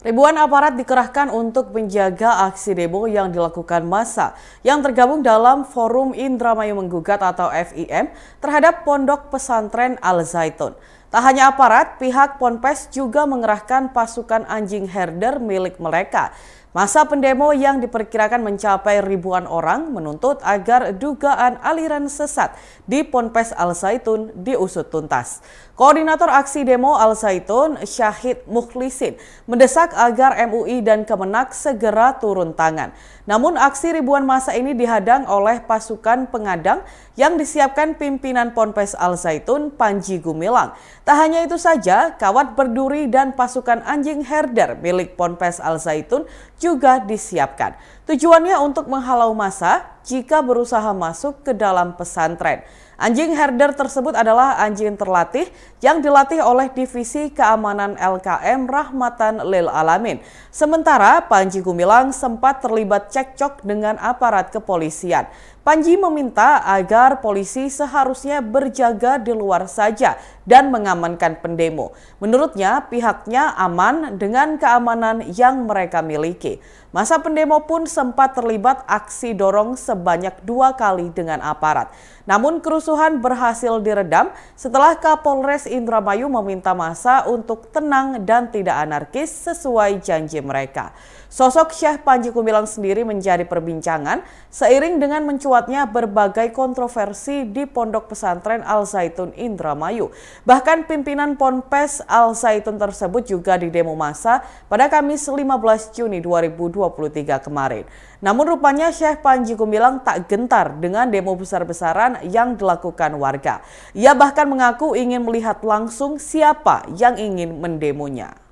Ribuan aparat dikerahkan untuk menjaga aksi demo yang dilakukan massa yang tergabung dalam Forum Indramayu Menggugat atau FIM terhadap Pondok Pesantren Al Zaitun. Tak hanya aparat, pihak Ponpes juga mengerahkan pasukan anjing herder milik mereka. Masa pendemo yang diperkirakan mencapai ribuan orang menuntut agar dugaan aliran sesat di Ponpes Al Zaitun diusut tuntas. Koordinator aksi demo Al Zaitun, Syahid Mukhlisin, mendesak agar MUI dan Kemenak segera turun tangan. Namun aksi ribuan masa ini dihadang oleh pasukan pengadang yang disiapkan pimpinan Ponpes Al Zaitun Panji Gumilang. Tak hanya itu saja, kawat berduri dan pasukan anjing herder milik Ponpes Al Zaitun juga disiapkan. Tujuannya untuk menghalau massa jika berusaha masuk ke dalam pesantren. Anjing herder tersebut adalah anjing terlatih yang dilatih oleh Divisi Keamanan LKM Rahmatan Lil Alamin. Sementara Panji Gumilang sempat terlibat cekcok dengan aparat kepolisian. Panji meminta agar polisi seharusnya berjaga di luar saja dan mengamankan pendemo. Menurutnya, pihaknya aman dengan keamanan yang mereka miliki. Masa pendemo pun sempat terlibat aksi dorong sebanyak dua kali dengan aparat. Namun kerusuhan berhasil diredam setelah Kapolres Indramayu meminta masa untuk tenang dan tidak anarkis sesuai janji mereka. Sosok Syekh Panji Kumilang sendiri menjadi perbincangan seiring dengan mencuat mencuatnya berbagai kontroversi di pondok pesantren Al Zaitun Indramayu. Bahkan pimpinan Ponpes Al Zaitun tersebut juga didemo massa pada Kamis 15 Juni 2023 kemarin. Namun rupanya Syekh Panji Gumilang tak gentar dengan demo besar-besaran yang dilakukan warga. Ia bahkan mengaku ingin melihat langsung siapa yang ingin mendemonya.